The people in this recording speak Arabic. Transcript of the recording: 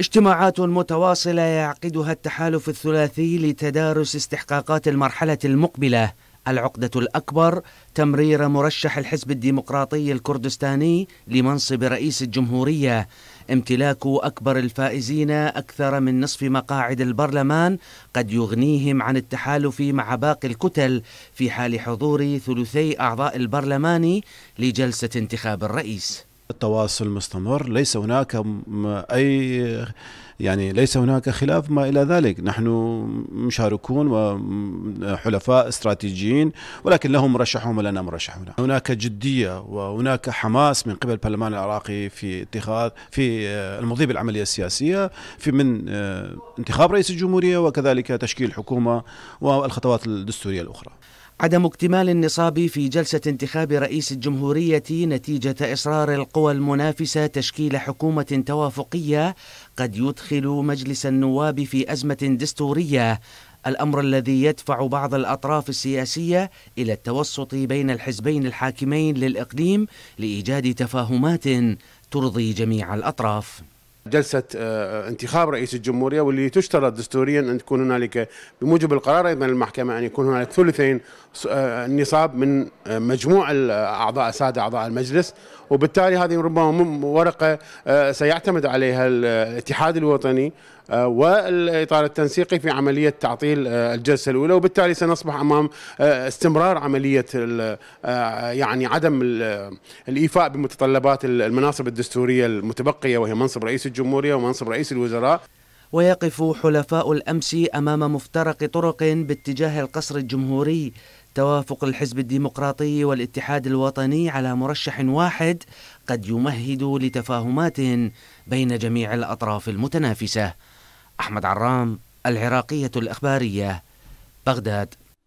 اجتماعات متواصلة يعقدها التحالف الثلاثي لتدارس استحقاقات المرحلة المقبلة العقدة الأكبر تمرير مرشح الحزب الديمقراطي الكردستاني لمنصب رئيس الجمهورية امتلاك أكبر الفائزين أكثر من نصف مقاعد البرلمان قد يغنيهم عن التحالف مع باقي الكتل في حال حضور ثلثي أعضاء البرلمان لجلسة انتخاب الرئيس التواصل مستمر ليس هناك أي يعني ليس هناك خلاف ما إلى ذلك نحن مشاركون وحلفاء استراتيجيين ولكن لهم مرشحهم ولنا مرشحون هناك جدية وهناك حماس من قبل البرلمان العراقي في اتخاذ في آه، المضي بالعملية السياسية في من آه، انتخاب رئيس الجمهورية وكذلك تشكيل حكومة والخطوات الدستورية الأخرى عدم اكتمال النصاب في جلسة انتخاب رئيس الجمهورية نتيجة إصرار القوى المنافسة تشكيل حكومة توافقية قد يدخل مجلس النواب في أزمة دستورية الأمر الذي يدفع بعض الأطراف السياسية إلى التوسط بين الحزبين الحاكمين للإقليم لإيجاد تفاهمات ترضي جميع الأطراف جلسة آه، آه، انتخاب رئيس الجمهورية واللي تشترط دستوريا أن تكون هنالك بموجب القرار أيضا المحكمة أن يكون هنالك ثلثين النصاب آه، من مجموع الأعضاء السادة أعضاء المجلس وبالتالي هذه ربما ورقة سيعتمد عليها الاتحاد الوطني آه، والإطار التنسيقي في عملية تعطيل آه، الجلسة الأولى وبالتالي سنصبح أمام آه، استمرار عملية يعني عدم الإيفاء بمتطلبات المناصب الدستورية المتبقية وهي منصب رئيس الجمهورية ومنصب رئيس الوزراء ويقف حلفاء الأمس أمام مفترق طرق باتجاه القصر الجمهوري توافق الحزب الديمقراطي والاتحاد الوطني على مرشح واحد قد يمهد لتفاهمات بين جميع الأطراف المتنافسة أحمد عرام العراقية الإخبارية بغداد